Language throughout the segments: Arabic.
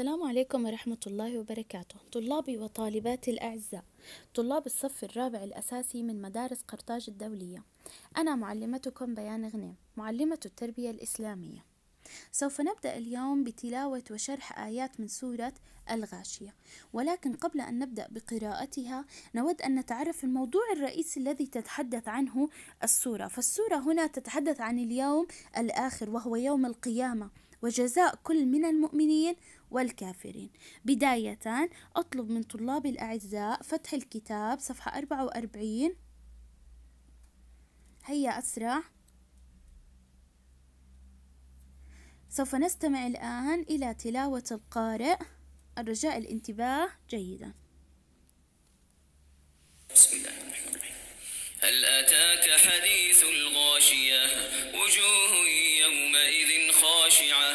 السلام عليكم ورحمة الله وبركاته طلابي وطالباتي الأعزاء طلاب الصف الرابع الأساسي من مدارس قرطاج الدولية أنا معلمتكم بيان غنيم معلمة التربية الإسلامية سوف نبدأ اليوم بتلاوة وشرح آيات من سورة الغاشية ولكن قبل أن نبدأ بقراءتها نود أن نتعرف الموضوع الرئيسي الذي تتحدث عنه السورة فالسورة هنا تتحدث عن اليوم الآخر وهو يوم القيامة وجزاء كل من المؤمنين والكافرين بداية أطلب من طلاب الأعزاء فتح الكتاب صفحة 44 هيا أسرع سوف نستمع الآن إلى تلاوة القارئ الرجاء الانتباه جيدا بسم الله الرحمن الرحيم هل أتاك حديث الغاشية وجوه يومئذ خاشعة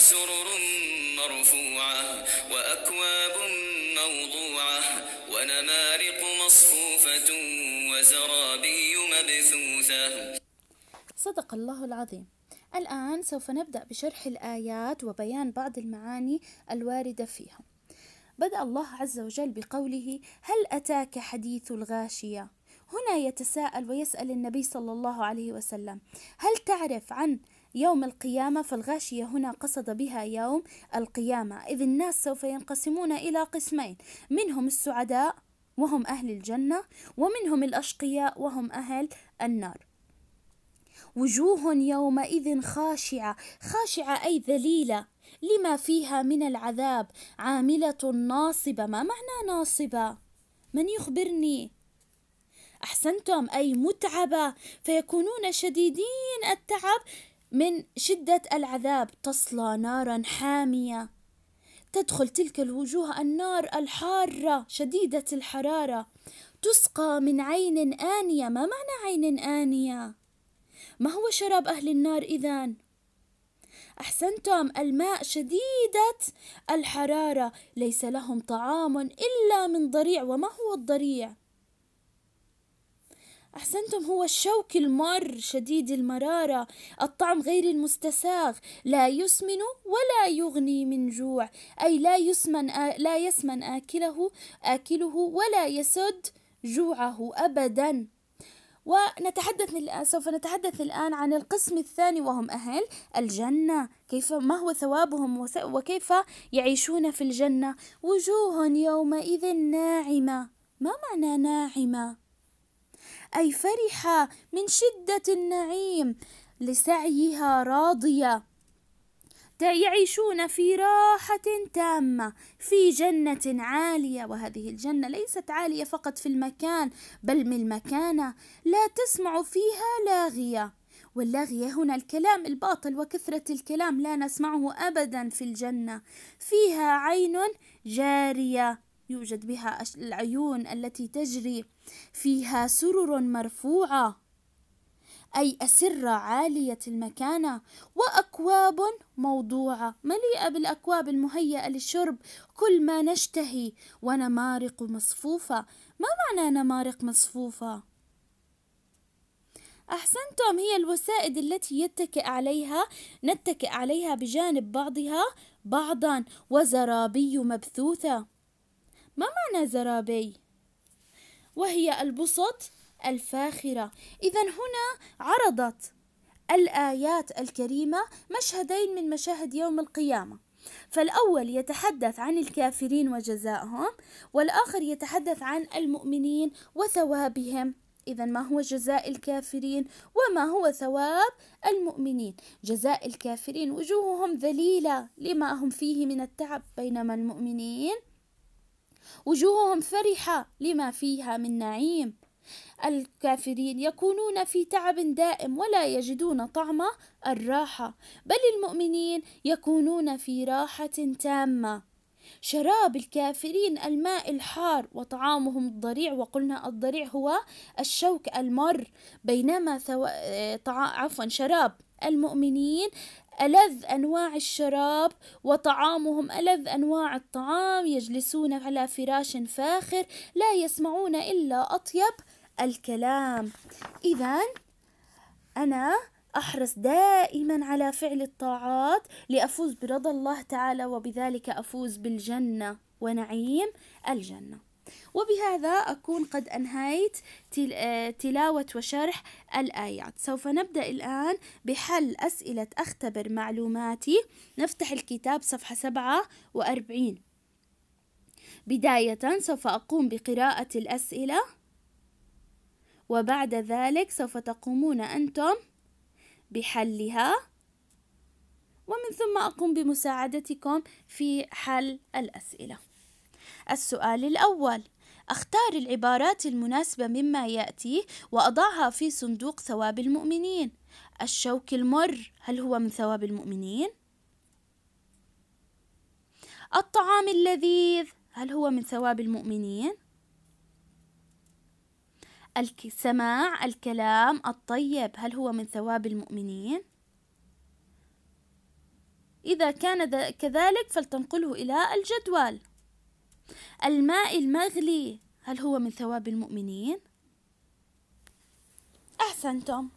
سرر مرفوعة وأكواب موضوعة ونمارق مصفوفة وزرابي مبثوثة صدق الله العظيم الآن سوف نبدأ بشرح الآيات وبيان بعض المعاني الواردة فيها بدأ الله عز وجل بقوله هل أتاك حديث الغاشية هنا يتساءل ويسأل النبي صلى الله عليه وسلم هل تعرف عن يوم القيامة فالغاشية هنا قصد بها يوم القيامة إذ الناس سوف ينقسمون إلى قسمين منهم السعداء وهم أهل الجنة ومنهم الأشقياء وهم أهل النار وجوه يومئذ خاشعة خاشعة أي ذليلة لما فيها من العذاب عاملة ناصبة ما معنى ناصبة؟ من يخبرني؟ أحسنتم أي متعبة فيكونون شديدين التعب من شدة العذاب تصلى نارا حامية تدخل تلك الوجوه النار الحارة شديدة الحرارة تسقى من عين آنية ما معنى عين آنية؟ ما هو شراب أهل النار إذا؟ أحسنتم الماء شديدة الحرارة ليس لهم طعام إلا من ضريع وما هو الضريع؟ أحسنتم هو الشوك المر شديد المرارة الطعم غير المستساغ لا يسمن ولا يغني من جوع أي لا يسمن لا يسمن آكله آكله ولا يسد جوعه أبدا ونتحدث سوف نتحدث الآن عن القسم الثاني وهم أهل الجنة كيف ما هو ثوابهم وكيف يعيشون في الجنة وجوه يومئذ ناعمة ما معنى ناعمة؟ أي فرحة من شدة النعيم لسعيها راضية يعيشون في راحة تامة في جنة عالية وهذه الجنة ليست عالية فقط في المكان بل من المكانة لا تسمع فيها لاغية واللاغية هنا الكلام الباطل وكثرة الكلام لا نسمعه أبدا في الجنة فيها عين جارية يوجد بها العيون التي تجري فيها سرر مرفوعه أي أسرة عالية المكانة وأكواب موضوعة مليئة بالأكواب المهيئة للشرب كل ما نشتهي ونمارق مصفوفة ما معنى نمارق مصفوفة؟ أحسنتم هي الوسائد التي يتكئ عليها نتكئ عليها بجانب بعضها بعضا وزرابي مبثوثة ما معنى زرابي؟ وهي البسط الفاخرة إذا هنا عرضت الآيات الكريمة مشهدين من مشاهد يوم القيامة فالأول يتحدث عن الكافرين وجزائهم والآخر يتحدث عن المؤمنين وثوابهم إذا ما هو جزاء الكافرين وما هو ثواب المؤمنين جزاء الكافرين وجوههم ذليلة لما هم فيه من التعب بينما المؤمنين وجوههم فرحة لما فيها من نعيم الكافرين يكونون في تعب دائم ولا يجدون طعم الراحة بل المؤمنين يكونون في راحة تامة شراب الكافرين الماء الحار وطعامهم الضريع وقلنا الضريع هو الشوك المر بينما ثو... آه، طع... عفوا شراب المؤمنين ألذ أنواع الشراب وطعامهم ألذ أنواع الطعام يجلسون على فراش فاخر لا يسمعون إلا أطيب الكلام إذا أنا أحرص دائما على فعل الطاعات لأفوز برضا الله تعالى وبذلك أفوز بالجنة ونعيم الجنة وبهذا أكون قد أنهيت آه، تلاوة وشرح الآيات سوف نبدأ الآن بحل أسئلة أختبر معلوماتي نفتح الكتاب صفحة 47 بداية سوف أقوم بقراءة الأسئلة وبعد ذلك سوف تقومون أنتم بحلها ومن ثم أقوم بمساعدتكم في حل الأسئلة السؤال الأول أختار العبارات المناسبة مما يأتي وأضعها في صندوق ثواب المؤمنين الشوك المر هل هو من ثواب المؤمنين؟ الطعام اللذيذ هل هو من ثواب المؤمنين؟ السماع الكلام الطيب هل هو من ثواب المؤمنين؟ إذا كان كذلك فلتنقله إلى الجدول الماء المغلي هل هو من ثواب المؤمنين؟ أحسنتم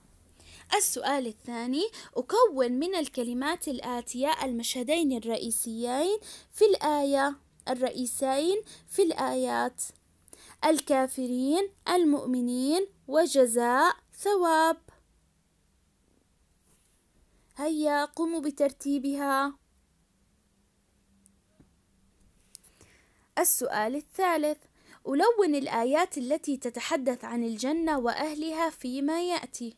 السؤال الثاني أكون من الكلمات الآتية المشهدين الرئيسيين في الآية الرئيسين في الآيات الكافرين المؤمنين وجزاء ثواب هيا قوموا بترتيبها السؤال الثالث ألون الآيات التي تتحدث عن الجنة وأهلها فيما يأتي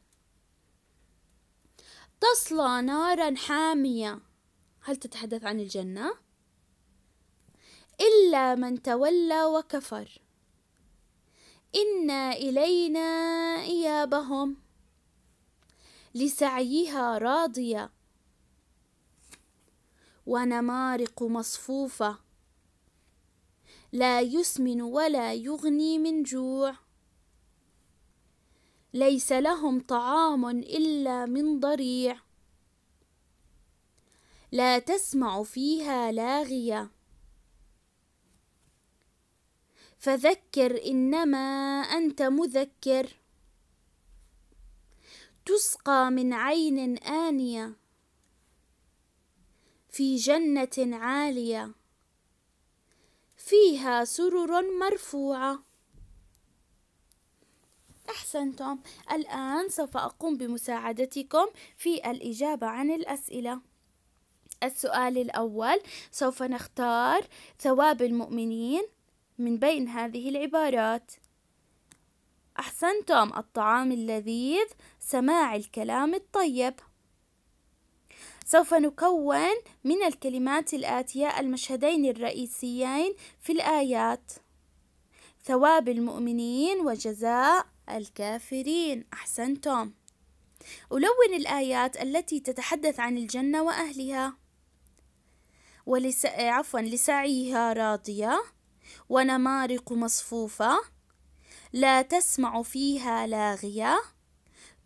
تصلى نارا حامية هل تتحدث عن الجنة؟ إلا من تولى وكفر إنا إلينا إيابهم لسعيها راضية ونمارق مصفوفة لا يسمن ولا يغني من جوع ليس لهم طعام الا من ضريع لا تسمع فيها لاغيه فذكر انما انت مذكر تسقى من عين انيه في جنه عاليه فيها سرر مرفوعة أحسنتم الآن سوف أقوم بمساعدتكم في الإجابة عن الأسئلة السؤال الأول سوف نختار ثواب المؤمنين من بين هذه العبارات أحسنتم الطعام اللذيذ سماع الكلام الطيب سوف نكون من الكلمات الآتية المشهدين الرئيسيين في الآيات ثواب المؤمنين وجزاء الكافرين أحسنتم ألون الآيات التي تتحدث عن الجنة وأهلها ولس... عفوا لسعيها راضية ونمارق مصفوفة لا تسمع فيها لاغية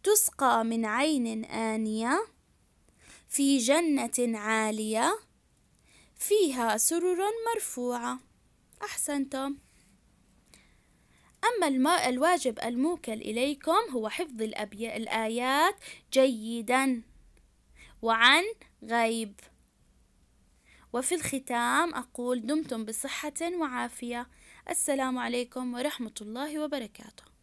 تسقى من عين آنية في جنة عالية فيها سرر مرفوعة أحسنتم أما الماء الواجب الموكل إليكم هو حفظ الأبي... الآيات جيدا وعن غيب وفي الختام أقول دمتم بصحة وعافية السلام عليكم ورحمة الله وبركاته